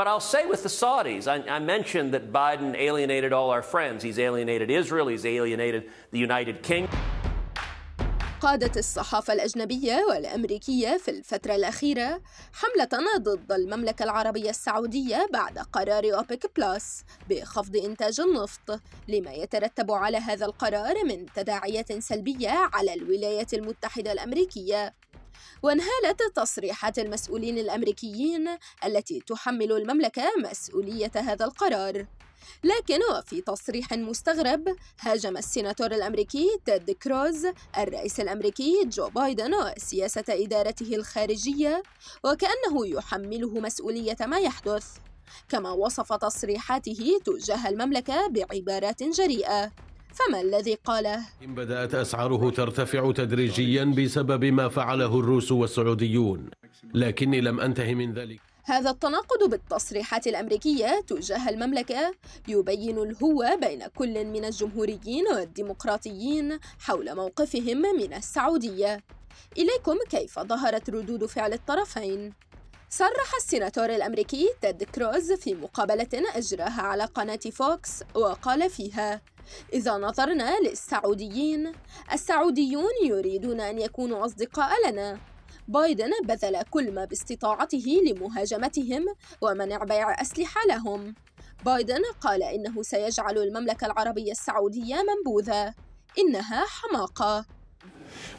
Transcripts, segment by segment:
But I'll say with the Saudis, I, I, mentioned that Biden alienated all our friends. He's alienated Israel, he's alienated the United Kingdom. قادت الصحافة الأجنبية والأمريكية في الفترة الأخيرة حملة ضد المملكة العربية السعودية بعد قرار أوبك بلس بخفض إنتاج النفط لما يترتب على هذا القرار من تداعيات سلبية على الولايات المتحدة الأمريكية وانهالت تصريحات المسؤولين الأمريكيين التي تحمل المملكة مسؤولية هذا القرار لكن وفي تصريح مستغرب هاجم السيناتور الأمريكي تيد كروز الرئيس الأمريكي جو بايدن وسياسة إدارته الخارجية وكأنه يحمله مسؤولية ما يحدث كما وصف تصريحاته تجاه المملكة بعبارات جريئة فما الذي قاله؟ إن بدأت أسعاره ترتفع تدريجيا بسبب ما فعله الروس والسعوديون لكني لم أنتهي من ذلك هذا التناقض بالتصريحات الأمريكية تجاه المملكة يبين الهوة بين كل من الجمهوريين والديمقراطيين حول موقفهم من السعودية إليكم كيف ظهرت ردود فعل الطرفين صرح السيناتور الأمريكي تيد كروز في مقابلة أجراها على قناة فوكس وقال فيها إذا نظرنا للسعوديين السعوديون يريدون أن يكونوا أصدقاء لنا بايدن بذل كل ما باستطاعته لمهاجمتهم ومنع بيع أسلحة لهم بايدن قال إنه سيجعل المملكة العربية السعودية منبوذة إنها حماقة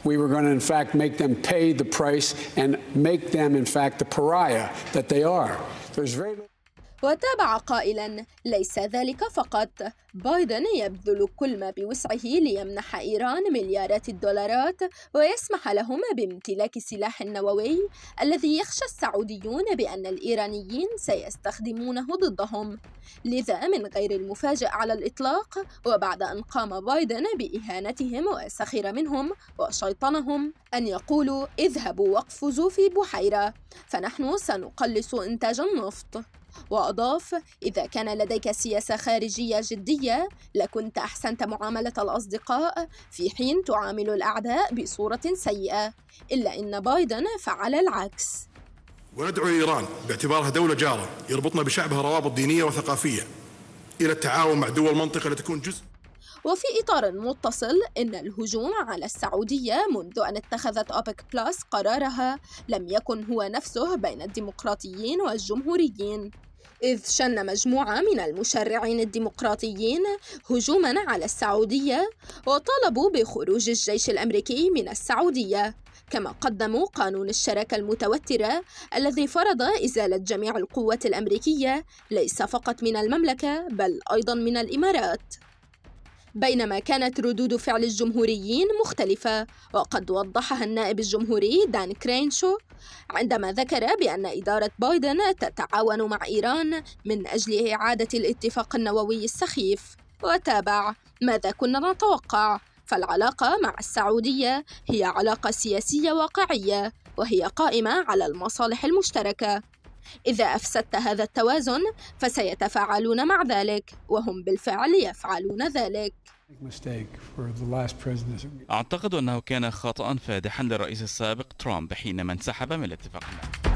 We were going to, in fact, make them pay the price and make them, in fact, the pariah that they are. There's very little. وتابع قائلا ليس ذلك فقط بايدن يبذل كل ما بوسعه ليمنح إيران مليارات الدولارات ويسمح لهم بامتلاك السلاح النووي الذي يخشى السعوديون بأن الإيرانيين سيستخدمونه ضدهم لذا من غير المفاجئ على الإطلاق وبعد أن قام بايدن بإهانتهم وسخر منهم وشيطنهم أن يقولوا اذهبوا واقفزوا في بحيرة فنحن سنقلص إنتاج النفط وأضاف إذا كان لديك سياسة خارجية جدية لكنت أحسنت معاملة الأصدقاء في حين تعامل الأعداء بصورة سيئة إلا أن بايدن فعل العكس وندعو إيران باعتبارها دولة جارة يربطنا بشعبها روابط دينية وثقافية إلى التعاون مع دول المنطقة لتكون جزء وفي إطار متصل إن الهجوم على السعودية منذ أن اتخذت أوبك بلس قرارها لم يكن هو نفسه بين الديمقراطيين والجمهوريين إذ شن مجموعة من المشرعين الديمقراطيين هجوما على السعودية وطالبوا بخروج الجيش الأمريكي من السعودية كما قدموا قانون الشراكة المتوترة الذي فرض إزالة جميع القوات الأمريكية ليس فقط من المملكة بل أيضا من الإمارات بينما كانت ردود فعل الجمهوريين مختلفة وقد وضحها النائب الجمهوري دان كرينشو عندما ذكر بأن إدارة بايدن تتعاون مع إيران من أجل إعادة الاتفاق النووي السخيف وتابع ماذا كنا نتوقع فالعلاقة مع السعودية هي علاقة سياسية واقعية وهي قائمة على المصالح المشتركة إذا أفسدت هذا التوازن فسيتفاعلون مع ذلك وهم بالفعل يفعلون ذلك أعتقد أنه كان خطأ فادحا للرئيس السابق ترامب حينما انسحب من الاتفاق معه